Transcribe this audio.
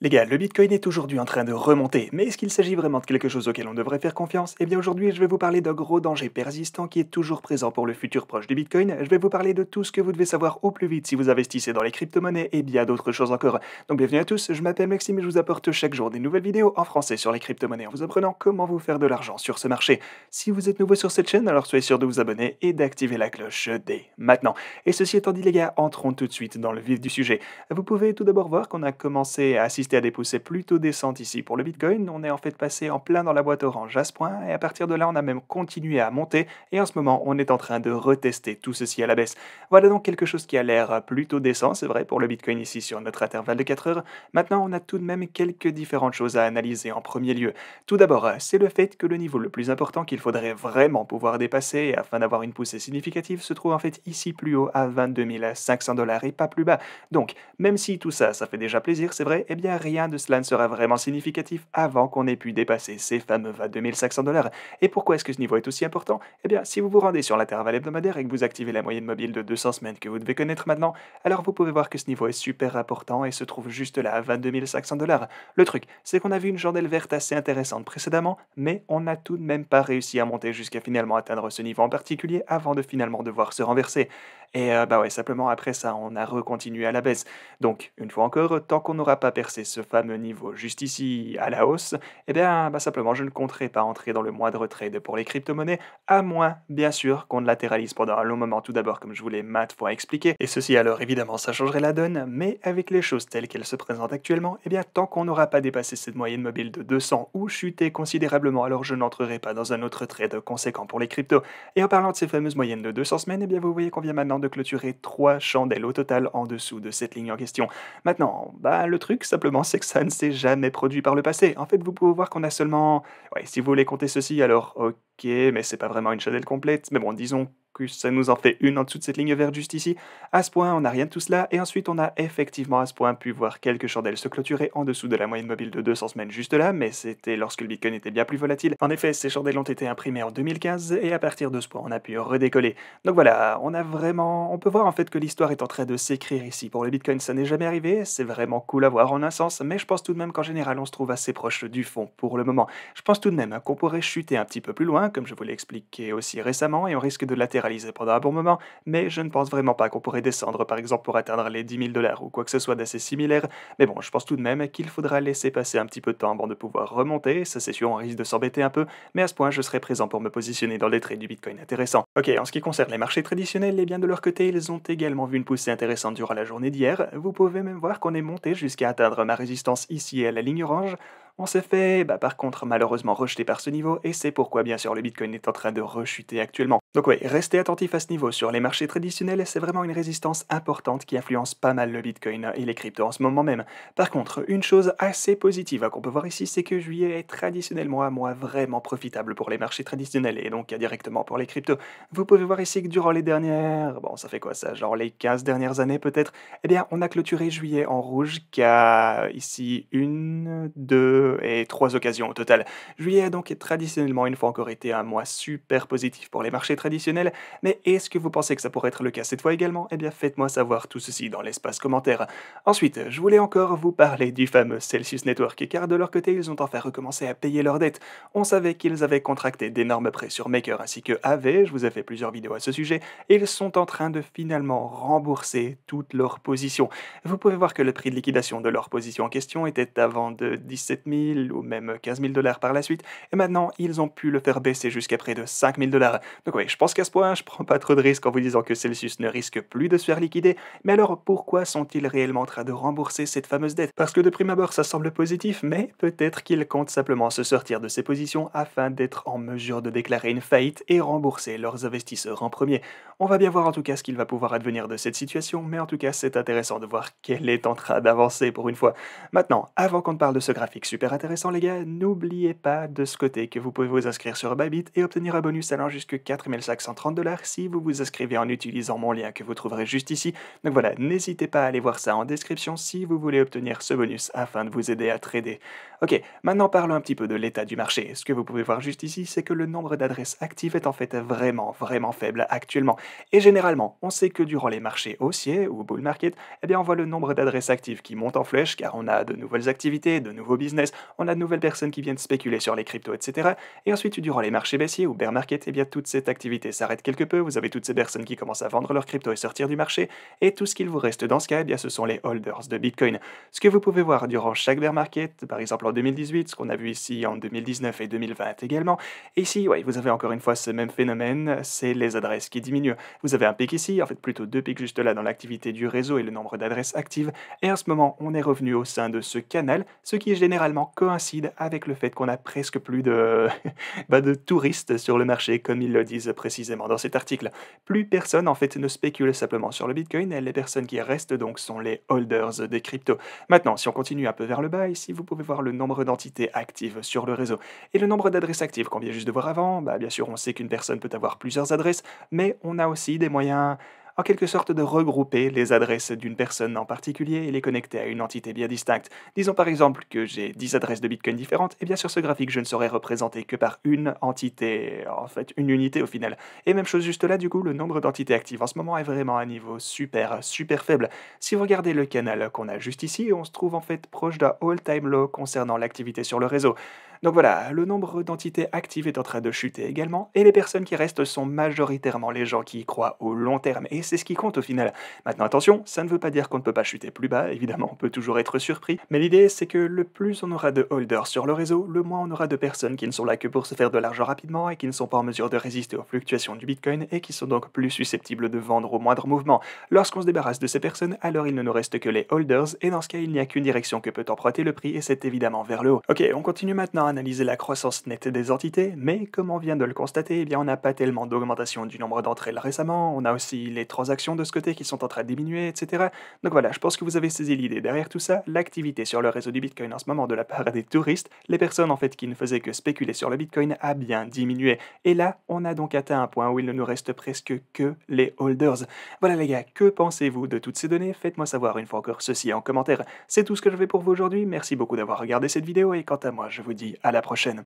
Les gars, le Bitcoin est aujourd'hui en train de remonter, mais est-ce qu'il s'agit vraiment de quelque chose auquel on devrait faire confiance Eh bien aujourd'hui, je vais vous parler d'un gros danger persistant qui est toujours présent pour le futur proche du Bitcoin. Je vais vous parler de tout ce que vous devez savoir au plus vite si vous investissez dans les crypto-monnaies et bien d'autres choses encore. Donc bienvenue à tous, je m'appelle Maxime et je vous apporte chaque jour des nouvelles vidéos en français sur les crypto-monnaies en vous apprenant comment vous faire de l'argent sur ce marché. Si vous êtes nouveau sur cette chaîne, alors soyez sûr de vous abonner et d'activer la cloche dès maintenant. Et ceci étant dit les gars, entrons tout de suite dans le vif du sujet. Vous pouvez tout d'abord voir qu'on a commencé à assister à des poussées plutôt décentes ici. Pour le Bitcoin, on est en fait passé en plein dans la boîte orange à ce point, et à partir de là, on a même continué à monter, et en ce moment, on est en train de retester tout ceci à la baisse. Voilà donc quelque chose qui a l'air plutôt décent, c'est vrai, pour le Bitcoin ici sur notre intervalle de 4 heures. Maintenant, on a tout de même quelques différentes choses à analyser en premier lieu. Tout d'abord, c'est le fait que le niveau le plus important qu'il faudrait vraiment pouvoir dépasser, afin d'avoir une poussée significative, se trouve en fait ici plus haut à 22 500 dollars et pas plus bas. Donc, même si tout ça, ça fait déjà plaisir, c'est vrai, et eh bien rien de cela ne sera vraiment significatif avant qu'on ait pu dépasser ces fameux 22 500 dollars. Et pourquoi est-ce que ce niveau est aussi important Eh bien, si vous vous rendez sur l'intervalle hebdomadaire et que vous activez la moyenne mobile de 200 semaines que vous devez connaître maintenant, alors vous pouvez voir que ce niveau est super important et se trouve juste là à 22 500 dollars. Le truc, c'est qu'on a vu une chandelle verte assez intéressante précédemment, mais on n'a tout de même pas réussi à monter jusqu'à finalement atteindre ce niveau en particulier avant de finalement devoir se renverser. Et euh, bah ouais, simplement après ça, on a recontinué à la baisse. Donc, une fois encore, tant qu'on n'aura pas percé ce fameux niveau juste ici à la hausse, eh bien, bah, simplement, je ne compterai pas entrer dans le moindre trade pour les crypto-monnaies, à moins, bien sûr, qu'on ne latéralise pendant un long moment, tout d'abord, comme je vous l'ai maintes fois expliqué. Et ceci, alors, évidemment, ça changerait la donne, mais avec les choses telles qu'elles se présentent actuellement, eh bien, tant qu'on n'aura pas dépassé cette moyenne mobile de 200 ou chuté considérablement, alors je n'entrerai pas dans un autre trade conséquent pour les cryptos. Et en parlant de ces fameuses moyennes de 200 semaines, eh bien, vous voyez qu'on vient maintenant de clôturer trois chandelles au total en dessous de cette ligne en question. Maintenant, bah, le truc, simplement, c'est que ça ne s'est jamais produit par le passé. En fait, vous pouvez voir qu'on a seulement... Ouais, si vous voulez compter ceci, alors ok, mais c'est pas vraiment une chandelle complète. Mais bon, disons ça nous en fait une en dessous de cette ligne verte juste ici. À ce point, on n'a rien de tout cela, et ensuite on a effectivement à ce point pu voir quelques chandelles se clôturer en dessous de la moyenne mobile de 200 semaines juste là, mais c'était lorsque le Bitcoin était bien plus volatile. En effet, ces chandelles ont été imprimées en 2015, et à partir de ce point, on a pu redécoller. Donc voilà, on a vraiment... On peut voir en fait que l'histoire est en train de s'écrire ici. Pour le Bitcoin, ça n'est jamais arrivé, c'est vraiment cool à voir en un sens, mais je pense tout de même qu'en général, on se trouve assez proche du fond pour le moment. Je pense tout de même qu'on pourrait chuter un petit peu plus loin, comme je vous l'ai expliqué aussi récemment, et on risque de latéral pendant un bon moment, mais je ne pense vraiment pas qu'on pourrait descendre par exemple pour atteindre les 10 000 dollars ou quoi que ce soit d'assez similaire, mais bon, je pense tout de même qu'il faudra laisser passer un petit peu de temps avant de pouvoir remonter, ça c'est sûr, on risque de s'embêter un peu, mais à ce point je serai présent pour me positionner dans les traits du Bitcoin intéressant. Ok, en ce qui concerne les marchés traditionnels, les eh biens bien de leur côté, ils ont également vu une poussée intéressante durant la journée d'hier, vous pouvez même voir qu'on est monté jusqu'à atteindre ma résistance ici à la ligne orange, on s'est fait, bah, par contre, malheureusement rejeté par ce niveau, et c'est pourquoi, bien sûr, le Bitcoin est en train de rechuter actuellement. Donc oui, restez attentif à ce niveau. Sur les marchés traditionnels, c'est vraiment une résistance importante qui influence pas mal le Bitcoin et les cryptos en ce moment même. Par contre, une chose assez positive hein, qu'on peut voir ici, c'est que juillet est traditionnellement un mois vraiment profitable pour les marchés traditionnels et donc euh, directement pour les cryptos. Vous pouvez voir ici que durant les dernières... Bon, ça fait quoi ça Genre les 15 dernières années peut-être Eh bien, on a clôturé juillet en rouge qu'à ici une, deux et trois occasions au total. Juillet a donc traditionnellement une fois encore été un mois super positif pour les marchés traditionnelle, mais est-ce que vous pensez que ça pourrait être le cas cette fois également Eh bien, faites-moi savoir tout ceci dans l'espace commentaire. Ensuite, je voulais encore vous parler du fameux Celsius Network, car de leur côté, ils ont enfin recommencé à payer leurs dettes. On savait qu'ils avaient contracté d'énormes prêts sur Maker ainsi que AV, je vous ai fait plusieurs vidéos à ce sujet, et ils sont en train de finalement rembourser toutes leurs positions. Vous pouvez voir que le prix de liquidation de leur position en question était avant de 17 000 ou même 15 000 dollars par la suite, et maintenant ils ont pu le faire baisser jusqu'à près de 5 000 dollars. Donc oui, je pense qu'à ce point, je prends pas trop de risques en vous disant que Celsius ne risque plus de se faire liquider, mais alors pourquoi sont-ils réellement en train de rembourser cette fameuse dette Parce que de prime abord, ça semble positif, mais peut-être qu'ils comptent simplement se sortir de ces positions afin d'être en mesure de déclarer une faillite et rembourser leurs investisseurs en premier. On va bien voir en tout cas ce qu'il va pouvoir advenir de cette situation, mais en tout cas, c'est intéressant de voir qu'elle est en train d'avancer pour une fois. Maintenant, avant qu'on ne parle de ce graphique super intéressant, les gars, n'oubliez pas de ce côté que vous pouvez vous inscrire sur Bybit et obtenir un bonus allant jusque 4000 2530 dollars si vous vous inscrivez en utilisant mon lien que vous trouverez juste ici. Donc voilà, n'hésitez pas à aller voir ça en description si vous voulez obtenir ce bonus afin de vous aider à trader. Ok, maintenant parlons un petit peu de l'état du marché. Ce que vous pouvez voir juste ici, c'est que le nombre d'adresses actives est en fait vraiment, vraiment faible actuellement. Et généralement, on sait que durant les marchés haussiers ou bull market, eh bien on voit le nombre d'adresses actives qui monte en flèche car on a de nouvelles activités, de nouveaux business, on a de nouvelles personnes qui viennent spéculer sur les cryptos, etc. Et ensuite, durant les marchés baissiers ou bear market, eh bien toute cette activité s'arrête quelque peu, vous avez toutes ces personnes qui commencent à vendre leurs crypto et sortir du marché, et tout ce qu'il vous reste dans ce eh cas, bien, ce sont les holders de Bitcoin. Ce que vous pouvez voir durant chaque bear market, par exemple en 2018, ce qu'on a vu ici en 2019 et 2020 également, ici, ouais, vous avez encore une fois ce même phénomène, c'est les adresses qui diminuent. Vous avez un pic ici, en fait plutôt deux pics juste là dans l'activité du réseau et le nombre d'adresses actives, et en ce moment, on est revenu au sein de ce canal, ce qui généralement coïncide avec le fait qu'on a presque plus de, bah, de touristes sur le marché, comme ils le disent précisément dans cet article. Plus personne en fait ne spécule simplement sur le Bitcoin et les personnes qui restent donc sont les holders des cryptos. Maintenant, si on continue un peu vers le bas, ici vous pouvez voir le nombre d'entités actives sur le réseau et le nombre d'adresses actives qu'on vient juste de voir avant. Bah, bien sûr, on sait qu'une personne peut avoir plusieurs adresses, mais on a aussi des moyens en quelque sorte de regrouper les adresses d'une personne en particulier et les connecter à une entité bien distincte. Disons par exemple que j'ai 10 adresses de Bitcoin différentes, et eh bien sur ce graphique, je ne serai représenté que par une entité, en fait une unité au final. Et même chose juste là, du coup, le nombre d'entités actives en ce moment est vraiment à un niveau super, super faible. Si vous regardez le canal qu'on a juste ici, on se trouve en fait proche d'un all-time low concernant l'activité sur le réseau. Donc voilà, le nombre d'entités actives est en train de chuter également, et les personnes qui restent sont majoritairement les gens qui y croient au long terme, et c'est ce qui compte au final. Maintenant attention, ça ne veut pas dire qu'on ne peut pas chuter plus bas, évidemment on peut toujours être surpris, mais l'idée c'est que le plus on aura de holders sur le réseau, le moins on aura de personnes qui ne sont là que pour se faire de l'argent rapidement et qui ne sont pas en mesure de résister aux fluctuations du Bitcoin et qui sont donc plus susceptibles de vendre au moindre mouvement. Lorsqu'on se débarrasse de ces personnes, alors il ne nous reste que les holders, et dans ce cas il n'y a qu'une direction que peut emprunter le prix, et c'est évidemment vers le haut. Ok, on continue maintenant analyser la croissance nette des entités, mais comme on vient de le constater, eh bien on n'a pas tellement d'augmentation du nombre d'entrées récemment, on a aussi les transactions de ce côté qui sont en train de diminuer, etc. Donc voilà, je pense que vous avez saisi l'idée derrière tout ça, l'activité sur le réseau du Bitcoin en ce moment de la part des touristes, les personnes en fait qui ne faisaient que spéculer sur le Bitcoin a bien diminué. Et là, on a donc atteint un point où il ne nous reste presque que les holders. Voilà les gars, que pensez-vous de toutes ces données Faites-moi savoir une fois encore ceci en commentaire. C'est tout ce que je vais pour vous aujourd'hui, merci beaucoup d'avoir regardé cette vidéo et quant à moi, je vous dis à la prochaine.